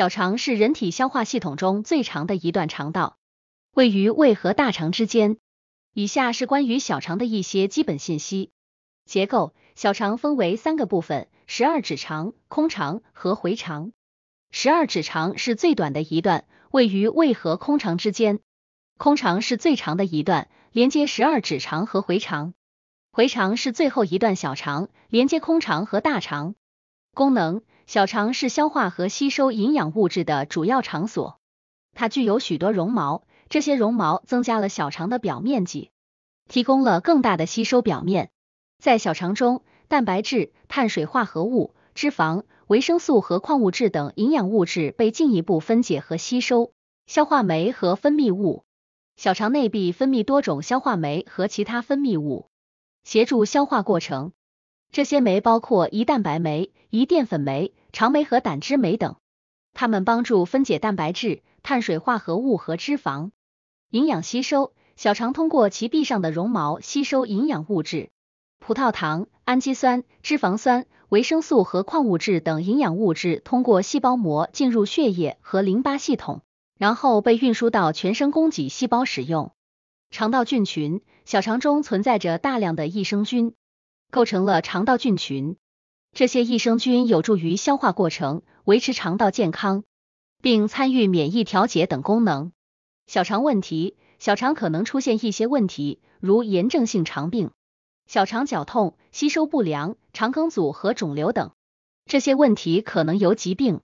小肠是人体消化系统中最长的一段肠道，位于胃和大肠之间。以下是关于小肠的一些基本信息：结构，小肠分为三个部分：十二指肠、空肠和回肠。十二指肠是最短的一段，位于胃和空肠之间；空肠是最长的一段，连接十二指肠和回肠；回肠是最后一段小肠，连接空肠和大肠。功能。小肠是消化和吸收营养物质的主要场所。它具有许多绒毛，这些绒毛增加了小肠的表面积，提供了更大的吸收表面。在小肠中，蛋白质、碳水化合物、脂肪、维生素和矿物质等营养物质被进一步分解和吸收。消化酶和分泌物，小肠内壁分泌多种消化酶和其他分泌物，协助消化过程。这些酶包括胰蛋白酶、胰淀粉酶、肠酶和胆汁酶等，它们帮助分解蛋白质、碳水化合物和脂肪。营养吸收，小肠通过其壁上的绒毛吸收营养物质，葡萄糖、氨基酸、脂肪酸、维生素和矿物质等营养物质通过细胞膜进入血液和淋巴系统，然后被运输到全身供给细胞使用。肠道菌群，小肠中存在着大量的益生菌。构成了肠道菌群，这些益生菌有助于消化过程，维持肠道健康，并参与免疫调节等功能。小肠问题，小肠可能出现一些问题，如炎症性肠病、小肠绞痛、吸收不良、肠梗阻和肿瘤等。这些问题可能由疾病、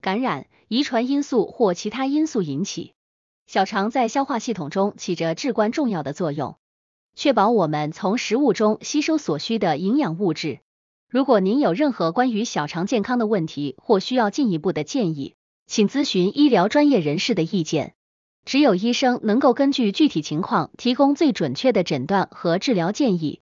感染、遗传因素或其他因素引起。小肠在消化系统中起着至关重要的作用。确保我们从食物中吸收所需的营养物质。如果您有任何关于小肠健康的问题或需要进一步的建议，请咨询医疗专业人士的意见。只有医生能够根据具体情况提供最准确的诊断和治疗建议。